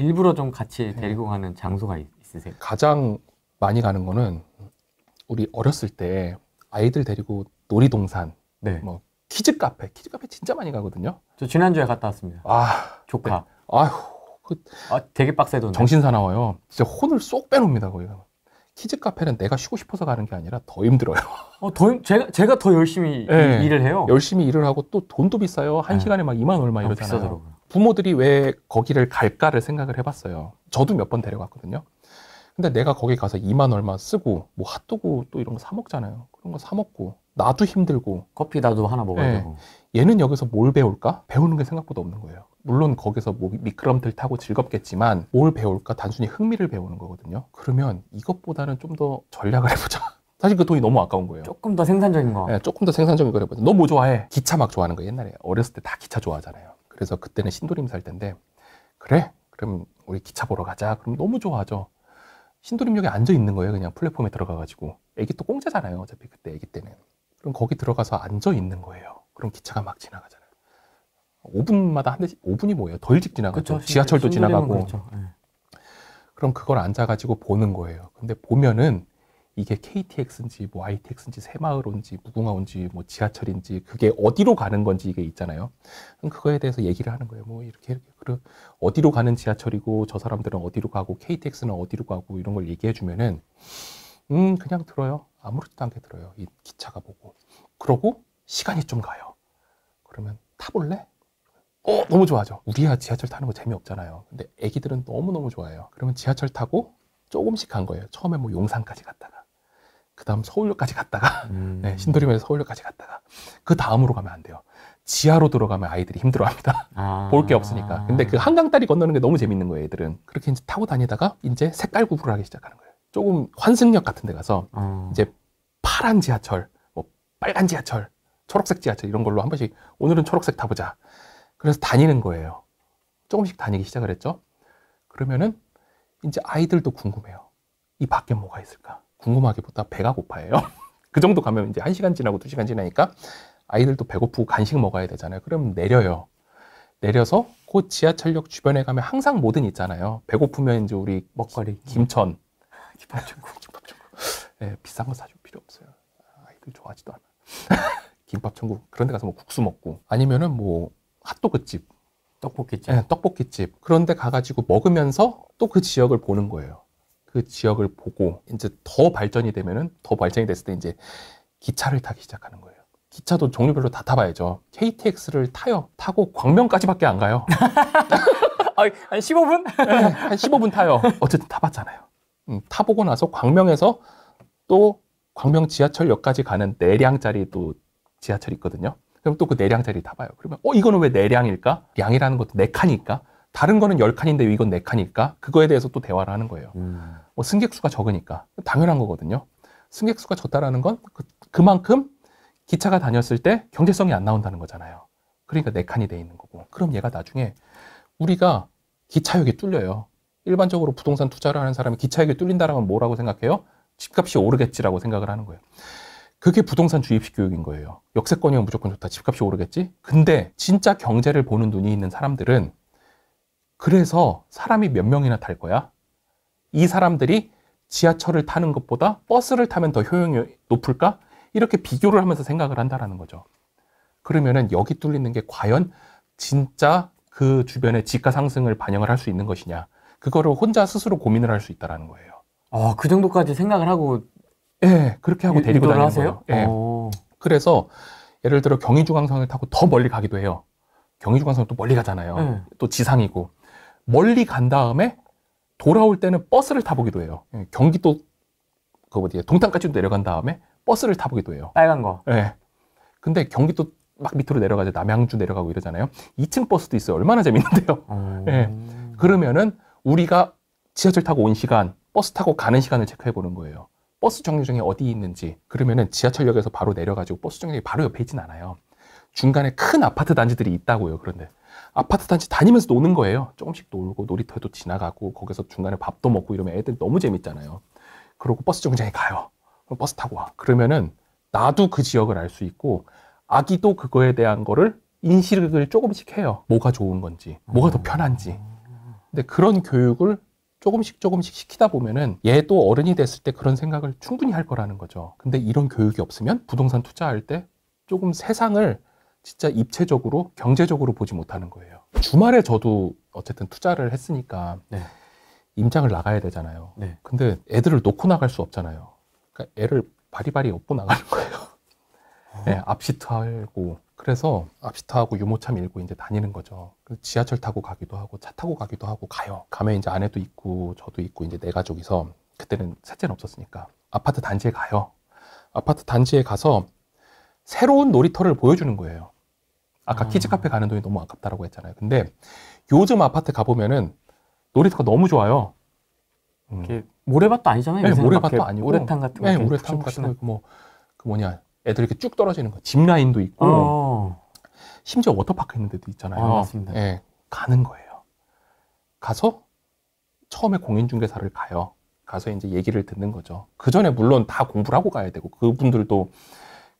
일부러 좀 같이 네. 데리고 가는 장소가 있, 으세요 가장 많이 가는 거는 우리 어렸을 때 아이들 데리고 놀이동산, 네. 뭐 키즈 카페, 키즈 카페 진짜 많이 가거든요. 저 지난주에 갔다 왔습니다. 아, 조카. 네. 아휴, 그 아, 되게 빡세던 정신 사나워요. 진짜 혼을 쏙 빼놉니다, 거기서. 키즈 카페는 내가 쉬고 싶어서 가는 게 아니라 더 힘들어요. 어, 더 제가 제가 더 열심히 네. 일을 해요. 열심히 일을 하고 또 돈도 비싸요. 한 네. 시간에 막 2만 얼마 아, 이러잖아요. 비싸더라고요. 부모들이 왜 거기를 갈까를 생각을 해봤어요. 저도 몇 번 데려갔거든요. 근데 내가 거기 가서 2만 얼마 쓰고 뭐 핫도그 또 이런 거 사 먹잖아요. 그런 거 사 먹고 나도 힘들고 커피 나도 하나 먹어야 네. 되고 얘는 여기서 뭘 배울까? 배우는 게 생각보다 없는 거예요. 물론 거기서 뭐 미끄럼틀 타고 즐겁겠지만 뭘 배울까? 단순히 흥미를 배우는 거거든요. 그러면 이것보다는 좀 더 전략을 해보자. 사실 그 돈이 너무 아까운 거예요. 조금 더 생산적인 거. 네, 조금 더 생산적인 걸 해보자. 너 뭐 좋아해? 기차 막 좋아하는 거 옛날에 어렸을 때 다 기차 좋아하잖아요. 그래서 그때는 신도림 살 텐데 그래 그럼 우리 기차 보러 가자 그럼 너무 좋아하죠 신도림역에 앉아 있는 거예요 그냥 플랫폼에 들어가 가지고 애기 또 공짜잖아요 어차피 그때 애기 때는 그럼 거기 들어가서 앉아 있는 거예요 그럼 기차가 막 지나가잖아요 5분마다 한 대씩 5분이 뭐예요 덜직 지나가죠 그쵸, 지하철도 지나가고 그렇죠. 네. 그럼 그걸 앉아 가지고 보는 거예요 근데 보면은 이게 KTX인지 뭐 ITX인지 새마을인지 무궁화온지 뭐 지하철인지 그게 어디로 가는 건지 이게 있잖아요. 그거에 대해서 얘기를 하는 거예요. 뭐 이렇게 이렇게 그 어디로 가는 지하철이고 저 사람들은 어디로 가고 KTX는 어디로 가고 이런 걸 얘기해 주면은 음 그냥 들어요. 아무렇지도 않게 들어요. 이 기차가 보고 그러고 시간이 좀 가요. 그러면 타볼래? 어 너무 좋아하죠. 우리야 지하철 타는 거 재미없잖아요. 근데 애기들은 너무 너무 좋아해요. 그러면 지하철 타고 조금씩 간 거예요. 처음에 뭐 용산까지 갔다가 그 다음 서울역까지 갔다가 음. 네, 신도림에서 서울역까지 갔다가 그 다음으로 가면 안 돼요. 지하로 들어가면 아이들이 힘들어합니다. 아. 볼게 없으니까. 근데 그 한강 다리 건너는 게 너무 재밌는 거예요. 애들은 그렇게 이제 타고 다니다가 이제 색깔 구분을 하기 시작하는 거예요. 조금 환승역 같은 데 가서 어. 이제 파란 지하철, 뭐 빨간 지하철, 초록색 지하철 이런 걸로 한 번씩 오늘은 초록색 타보자. 그래서 다니는 거예요. 조금씩 다니기 시작을 했죠. 그러면은 이제 아이들도 궁금해요. 이 밖에 뭐가 있을까? 궁금하기보다 배가 고파요그 정도 가면 이제 1시간 지나고 2시간 지나니까 아이들도 배고프고 간식 먹어야 되잖아요. 그럼 내려요. 내려서 곧 지하철역 주변에 가면 항상 뭐든 있잖아요. 배고프면 이제 우리 먹거리 김천 아, 김밥 천국 김밥 천국. 네, 예, 비싼 거 사줄 필요 없어요. 아이들 좋아하지도 않아. 김밥 천국 그런 데 가서 뭐 국수 먹고 아니면은 뭐 핫도그집 떡볶이집. 네, 떡볶이집. 그런데 가가지고 먹으면서 또 그 지역을 보는 거예요. 그 지역을 보고 이제 더 발전이 되면은 더 발전이 됐을 때 이제 기차를 타기 시작하는 거예요. 기차도 종류별로 다 타봐야죠. KTX를 타요. 타고 광명까지밖에 안 가요. 한 15분? 네, 한 15분 타요. 어쨌든 타봤잖아요. 음, 타보고 나서 광명에서 또 광명 지하철역까지 가는 내량짜리 또 지하철이 있거든요. 그럼 또 그 내량짜리 타봐요. 그러면 어 이거는 왜 내량일까? 양이라는 것도 내 네 칸이니까 다른 거는 10칸인데 이건 4칸이니까 그거에 대해서 또 대화를 하는 거예요. 음. 뭐 승객수가 적으니까 당연한 거거든요. 승객수가 적다라는 건 그, 그만큼 기차가 다녔을 때 경제성이 안 나온다는 거잖아요. 그러니까 4칸이 돼 있는 거고. 그럼 얘가 나중에 우리가 기차역에 뚫려요. 일반적으로 부동산 투자를 하는 사람이 기차역에 뚫린다라면 뭐라고 생각해요? 집값이 오르겠지라고 생각을 하는 거예요. 그게 부동산 주입식 교육인 거예요. 역세권이면 무조건 좋다. 집값이 오르겠지? 근데 진짜 경제를 보는 눈이 있는 사람들은 그래서 사람이 몇 명이나 탈 거야? 이 사람들이 지하철을 타는 것보다 버스를 타면 더 효용이 높을까? 이렇게 비교를 하면서 생각을 한다라는 거죠. 그러면은 여기 뚫리는 게 과연 진짜 그 주변의 지가 상승을 반영을 할 수 있는 것이냐? 그거를 혼자 스스로 고민을 할 수 있다라는 거예요. 아, 그 정도까지 생각을 하고 예, 네, 그렇게 하고 데리고 다니는 하세요? 거예요. 네. 그래서 예를 들어 경의중앙선을 타고 더 멀리 가기도 해요. 경의중앙선은 또 멀리 가잖아요. 네. 또 지상이고. 멀리 간 다음에 돌아올 때는 버스를 타보기도 해요. 예, 경기도 그 어디에 동탄까지도 내려간 다음에 버스를 타보기도 해요. 빨간 거. 네. 근데 경기도 막 밑으로 내려가죠. 남양주 내려가고 이러잖아요. 2층 버스도 있어요. 얼마나 재밌는데요. 음... 네. 그러면은 우리가 지하철 타고 온 시간, 버스 타고 가는 시간을 체크해 보는 거예요. 버스 정류장이 어디 있는지. 그러면은 지하철역에서 바로 내려가지고 버스 정류장이 바로 옆에 있진 않아요. 중간에 큰 아파트 단지들이 있다고요. 그런데 아파트 단지 다니면서 노는 거예요. 조금씩 놀고 놀이터에도 지나가고 거기서 중간에 밥도 먹고 이러면 애들 너무 재밌잖아요. 그러고 버스 정류장에 가요. 그럼 버스 타고 와. 그러면은 나도 그 지역을 알 수 있고 아기도 그거에 대한 거를 인식을 조금씩 해요. 뭐가 좋은 건지, 뭐가 더 음. 편한지. 근데 그런 교육을 조금씩 조금씩 시키다 보면은 얘도 어른이 됐을 때 그런 생각을 충분히 할 거라는 거죠. 근데 이런 교육이 없으면 부동산 투자할 때 조금 세상을 진짜 입체적으로 경제적으로 보지 못하는 거예요. 주말에 저도 어쨌든 투자를 했으니까 네. 임장을 나가야 되잖아요. 네. 근데 애들을 놓고 나갈 수 없잖아요. 그러니까 애를 바리바리 업고 나가는 거예요. 어. 네, 앞시트 하고 그래서 앞시트 하고 유모차 밀고 이제 다니는 거죠. 지하철 타고 가기도 하고 차 타고 가기도 하고 가요. 가면 이제 아내도 있고 저도 있고 이제 네 가족이서 그때는 셋째는 없었으니까 아파트 단지에 가요. 아파트 단지에 가서 새로운 놀이터를 보여주는 거예요. 아까 아. 키즈 카페 가는 돈이 너무 아깝다라고 했잖아요. 근데 요즘 아파트 가보면은 놀이터가 너무 좋아요. 음. 모래밭도 아니잖아요. 네, 모래밭도 아니고 오레탄 같은 거. 네, 오래탄 같은 거뭐 그 뭐냐 애들 이렇게 쭉 떨어지는 거. 짚 라인도 있고 어. 심지어 워터파크 있는 데도 있잖아요. 아, 맞습니다. 네, 가는 거예요. 가서 처음에 공인중개사를 가요. 가서 이제 얘기를 듣는 거죠. 그 전에 물론 다 공부를 하고 가야 되고 그분들도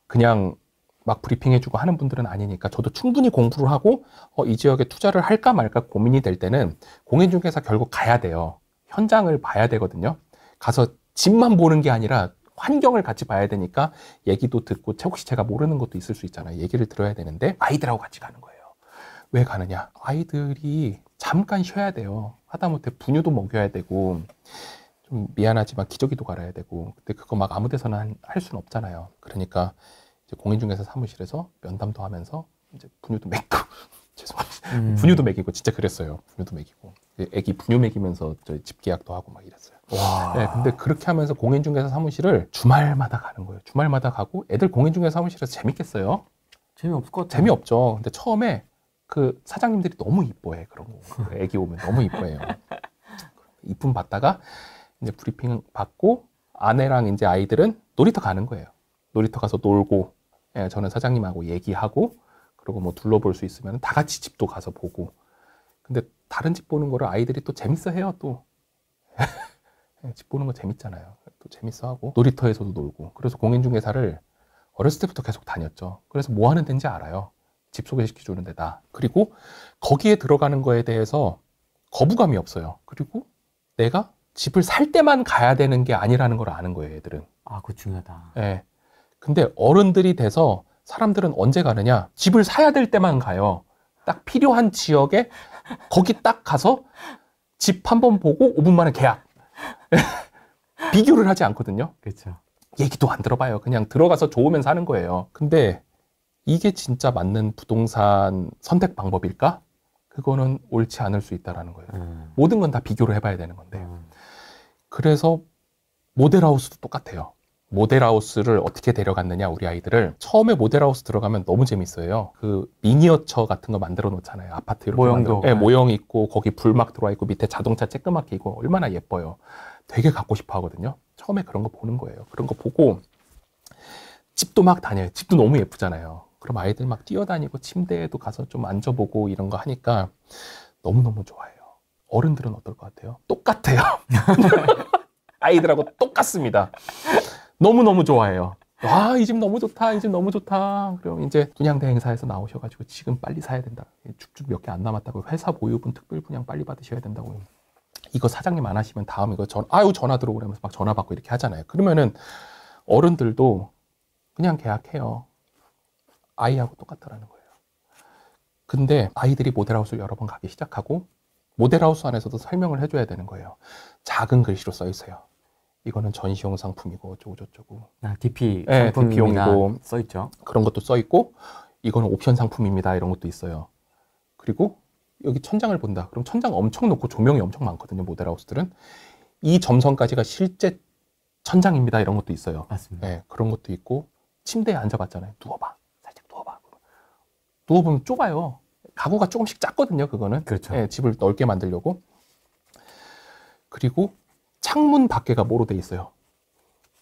그냥 막 브리핑해주고 하는 분들은 아니니까 저도 충분히 공부를 하고 어, 이 지역에 투자를 할까 말까 고민이 될 때는 공인중개사 결국 가야 돼요. 현장을 봐야 되거든요. 가서 집만 보는 게 아니라 환경을 같이 봐야 되니까 얘기도 듣고 혹시 제가 모르는 것도 있을 수 있잖아요. 얘기를 들어야 되는데 아이들하고 같이 가는 거예요. 왜 가느냐? 아이들이 잠깐 쉬어야 돼요. 하다못해 분유도 먹여야 되고 좀 미안하지만 기저귀도 갈아야 되고 근데 그거 막 아무 데서나 할 수는 없잖아요. 그러니까 공인중개사 사무실에서 면담도 하면서 이제 분유도 맥고 죄송합니다. 음. 분유도 맥이고 진짜 그랬어요. 분유도 맥이고 예, 애기 분유 맥이면서 저희 집 계약도 하고 막 이랬어요. 와. 네, 근데 그렇게 하면서 공인중개사 사무실을 주말마다 가는 거예요. 주말마다 가고 애들 공인중개사 사무실에서 재밌겠어요? 재미없을 것 같아요. 재미없죠. 근데 처음에 그 사장님들이 너무 이뻐해 그런 거. 그 애기 오면 너무 이뻐해요. 이쁨 받다가 이제 브리핑 받고 아내랑 이제 아이들은 놀이터 가는 거예요. 놀이터 가서 놀고 예, 저는 사장님하고 얘기하고 그리고 뭐 둘러볼 수 있으면 다 같이 집도 가서 보고 근데 다른 집 보는 거를 아이들이 또 재밌어해요 또집 예, 보는 거 재밌잖아요 또 재밌어하고 놀이터에서도 놀고 그래서 공인중개사를 어렸을 때부터 계속 다녔죠 그래서 뭐 하는 데인지 알아요 집 소개시켜주는 데다 그리고 거기에 들어가는 거에 대해서 거부감이 없어요 그리고 내가 집을 살 때만 가야 되는 게 아니라는 걸 아는 거예요 애들은 아그 중요하다 예. 근데 어른들이 돼서 사람들은 언제 가느냐? 집을 사야 될 때만 가요. 딱 필요한 지역에 거기 딱 가서 집 한 번 보고 5분 만에 계약. 비교를 하지 않거든요. 그렇죠. 얘기도 안 들어봐요. 그냥 들어가서 좋으면 사는 거예요. 근데 이게 진짜 맞는 부동산 선택 방법일까? 그거는 옳지 않을 수 있다라는 거예요. 음. 모든 건 다 비교를 해봐야 되는 건데. 음. 그래서 모델하우스도 똑같아요. 모델하우스를 어떻게 데려갔느냐 우리 아이들을 처음에 모델하우스 들어가면 너무 재밌어요. 그 미니어처 같은 거 만들어 놓잖아요. 아파트 이렇게 모형도 네, 모형 있고 거기 불 막 들어와 있고 밑에 자동차 쬐끄맣게 있고 얼마나 예뻐요. 되게 갖고 싶어 하거든요. 처음에 그런 거 보는 거예요. 그런 거 보고 집도 막 다녀요. 집도 너무 예쁘잖아요. 그럼 아이들 막 뛰어다니고 침대에도 가서 좀 앉아보고 이런 거 하니까 너무너무 좋아해요. 어른들은 어떨 것 같아요? 똑같아요. 아이들하고 똑같습니다. 너무너무 좋아해요. 와, 아, 이집 너무 좋다. 이 집 너무 좋다. 그럼 이제 분양대 행사에서 나오셔 가지고 지금 빨리 사야 된다. 쭉쭉 몇개 안 남았다고 회사 보유분 특별 분양 빨리 받으셔야 된다고. 이거 사장님 안 하시면 다음 이거 전 아유 전화 들어오라면서 막 전화 받고 이렇게 하잖아요. 그러면은 어른들도 그냥 계약해요. 아이하고 똑같더라는 거예요. 근데 아이들이 모델하우스 여러 번 가기 시작하고 모델하우스 안에서도 설명을 해줘야 되는 거예요. 작은 글씨로 써 있어요. 이거는 전시용 상품이고 어쩌고 저쩌고. 아, DP 네, 상품이나 네, 써 있죠. 그런 것도 써 있고 이거는 옵션 상품입니다. 이런 것도 있어요. 그리고 여기 천장을 본다. 그럼 천장 엄청 높고 조명이 엄청 많거든요. 모델하우스들은 이 점선까지가 실제 천장입니다. 이런 것도 있어요. 맞습니다. 네, 그런 것도 있고 침대에 앉아봤잖아요. 누워봐. 살짝 누워봐. 누워보면 좁아요. 가구가 조금씩 작거든요. 그거는. 그렇죠. 네, 집을 넓게 만들려고. 그리고 창문 밖에가 뭐로 돼 있어요?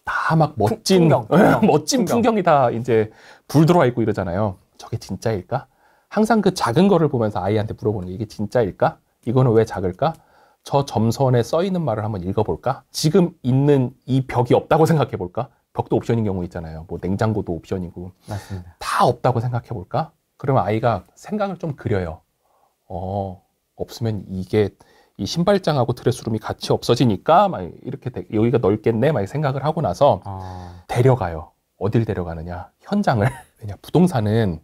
다 막 멋진 풍경, 예, 풍경. 멋진 풍경이 다 이제 불 들어와 있고 이러잖아요. 저게 진짜일까? 항상 그 작은 거를 보면서 아이한테 물어보는 게 이게 진짜일까? 이거는 왜 작을까? 저 점선에 써 있는 말을 한번 읽어볼까? 지금 있는 이 벽이 없다고 생각해볼까? 벽도 옵션인 경우 있잖아요. 뭐 냉장고도 옵션이고 맞습니다. 다 없다고 생각해볼까? 그러면 아이가 생각을 좀 그려요. 어 없으면 이게 이 신발장하고 드레스룸이 같이 없어지니까 막 이렇게 되, 여기가 넓겠네 막 생각을 하고 나서 아... 데려가요. 어딜 데려가느냐? 현장을. 왜냐 부동산은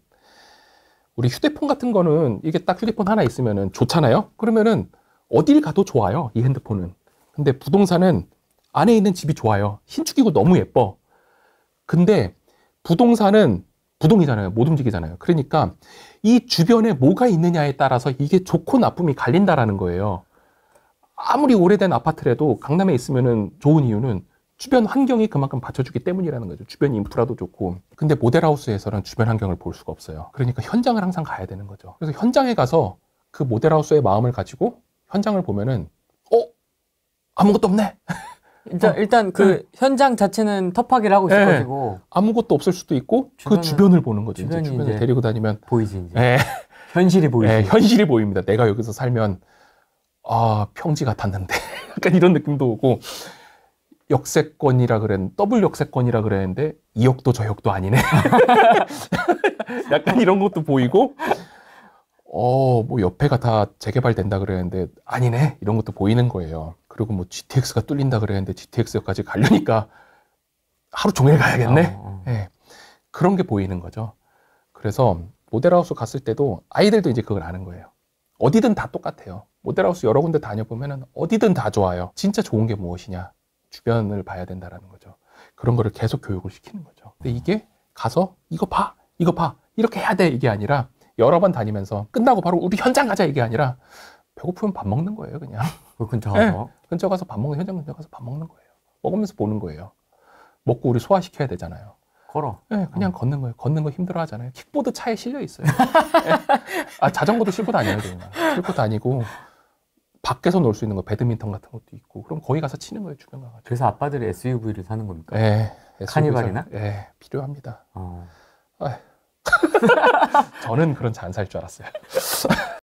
우리 휴대폰 같은 거는 이게 딱 휴대폰 하나 있으면은 좋잖아요. 그러면은 어딜 가도 좋아요. 이 핸드폰은. 근데 부동산은 안에 있는 집이 좋아요. 신축이고 너무 예뻐. 근데 부동산은 부동이잖아요. 못 움직이잖아요. 그러니까 이 주변에 뭐가 있느냐에 따라서 이게 좋고 나쁨이 갈린다라는 거예요. 아무리 오래된 아파트라도 강남에 있으면 좋은 이유는 주변 환경이 그만큼 받쳐주기 때문이라는 거죠. 주변 인프라도 좋고. 근데 모델하우스에서는 주변 환경을 볼 수가 없어요. 그러니까 현장을 항상 가야 되는 거죠. 그래서 현장에 가서 그 모델하우스의 마음을 가지고 현장을 보면은, 어? 아무것도 없네? 일단, 어, 일단 그 네. 현장 자체는 텁하기를 하고 네. 있어가지고. 아무것도 없을 수도 있고, 그 주변은, 그 주변을 보는 거죠. 주변을 데리고 다니면. 보이지, 이제. 네. 현실이 보이죠. 네, 현실이 보입니다. 내가 여기서 살면 아, 평지 같았는데. 약간 이런 느낌도 오고, 역세권이라 그랬, 더블 역세권이라 그랬는데, 이 역도 저 역도 아니네. 약간 이런 것도 보이고, 어, 뭐 옆에가 다 재개발된다 그랬는데, 아니네. 이런 것도 보이는 거예요. 그리고 뭐 GTX가 뚫린다 그랬는데, GTX까지 가려니까 하루 종일 가야겠네. 아, 어. 네. 그런 게 보이는 거죠. 그래서 모델하우스 갔을 때도 아이들도 이제 그걸 아는 거예요. 어디든 다 똑같아요. 모델하우스 여러 군데 다녀보면 어디든 다 좋아요. 진짜 좋은 게 무엇이냐. 주변을 봐야 된다라는 거죠. 그런 거를 계속 교육을 시키는 거죠. 근데 이게 가서 이거 봐, 이거 봐, 이렇게 해야 돼 이게 아니라 여러 번 다니면서 끝나고 바로 우리 현장 가자 이게 아니라 배고프면 밥 먹는 거예요 그냥. 그 근처 예, 가서? 네, 근처 가서 밥 먹는 현장 근처 가서 밥 먹는 거예요. 먹으면서 보는 거예요. 먹고 우리 소화시켜야 되잖아요. 걸어. 네, 그냥 어. 걷는 거예요. 걷는 거 힘들어 하잖아요. 킥보드 차에 실려 있어요. 예. 아, 자전거도 실고 다녀야 돼요. 실고 다니고. 밖에서 놀 수 있는 거 배드민턴 같은 것도 있고 그럼 거기 가서 치는 거예요 주변 가가지고 그래서 아빠들이 SUV를 사는 겁니까? 예 카니발이나 예 필요합니다. 어. 저는 그런 차안살 줄 알았어요.